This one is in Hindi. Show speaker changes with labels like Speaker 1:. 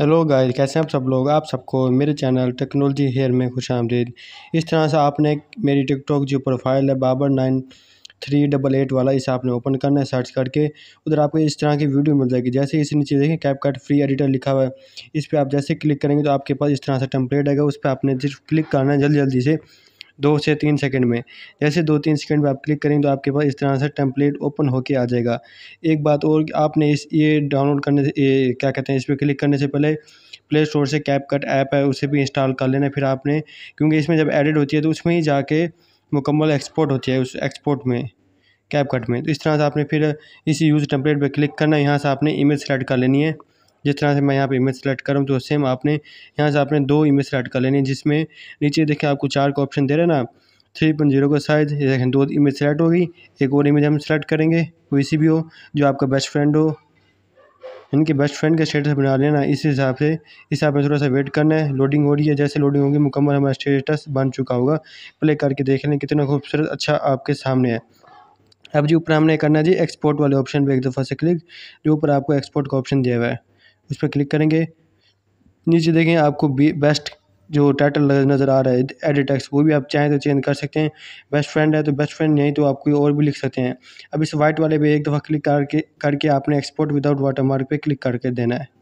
Speaker 1: हेलो गाइस कैसे हैं आप सब लोग आप सबको मेरे चैनल टेक्नोलॉजी हेयर में खुश आमदीद इस तरह से आपने मेरी टिकटॉक जो प्रोफाइल है Babar nine three double eight वाला इसे आपने ओपन करना है सर्च करके उधर आपको इस तरह की वीडियो मिल जाएगी जैसे इस नीचे देखें कैप कट फ्री एडिटर लिखा हुआ है इस पर आप जैसे क्लिक करेंगे तो आपके पास इस तरह से टम्पलेट आएगा उस पर आपने सिर्फ क्लिक करना है जल्दी जल्दी से दो से तीन सेकंड में जैसे दो तीन सेकंड में आप क्लिक करेंगे तो आपके पास इस तरह से टेम्पलेट ओपन होके आ जाएगा एक बात और आपने इस ये डाउनलोड करने से ये क्या कहते हैं इस पर क्लिक करने से पहले प्ले स्टोर से कैप कट ऐप है उसे भी इंस्टॉल कर लेना फिर आपने क्योंकि इसमें जब एडिट होती है तो उसमें ही जाके मुकम्मल एक्सपोर्ट होती है उस एक्सपोर्ट में कैप कट में तो इस तरह से आपने फिर इस यूज़ टेम्पलेट पर क्लिक करना यहाँ से आपने इमेज सेलेक्ट कर लेनी है जिस तरह से मैं यहाँ पे इमेज सेलेक्ट करूँ तो सेम आपने यहाँ से आपने दो इमेज सेलेक्ट कर लेनी है जिसमें नीचे देखिए आपको चार का ऑप्शन दे रहे ना थ्री पॉइंट जीरो का साइज देखें दो इमेज सेलेक्ट होगी एक और इमेज हम सेलेक्ट करेंगे कोई सी भी हो जो आपका बेस्ट फ्रेंड हो इनके बेस्ट फ्रेंड का स्टेटस बना लेना इस हिसाब से इस हिसाब में थोड़ा सा वेट करना है लोडिंग हो रही है जैसे लोडिंग होगी मुकम्मल हमारा स्टेटस बन चुका होगा प्ले करके देख लें कितना खूबसूरत अच्छा आपके सामने है अब जी ऊपर हमने करना जी एक्सपोर्ट वाले ऑप्शन पे एक दफ़ा से क्लिक जो ऊपर आपको एक्सपोर्ट का ऑप्शन दिया हुआ है उस पर क्लिक करेंगे नीचे देखें आपको बेस्ट जो टाइटल नज़र आ रहा है एडिट वो भी आप चाहें तो चेंज कर सकते हैं बेस्ट फ्रेंड है तो बेस्ट फ्रेंड नहीं तो आप कोई और भी लिख सकते हैं अब इस वाइट वाले पे एक दफ़ा क्लिक करके करके आपने एक्सपोर्ट विदाउट वाटर मार्क पर क्लिक करके देना है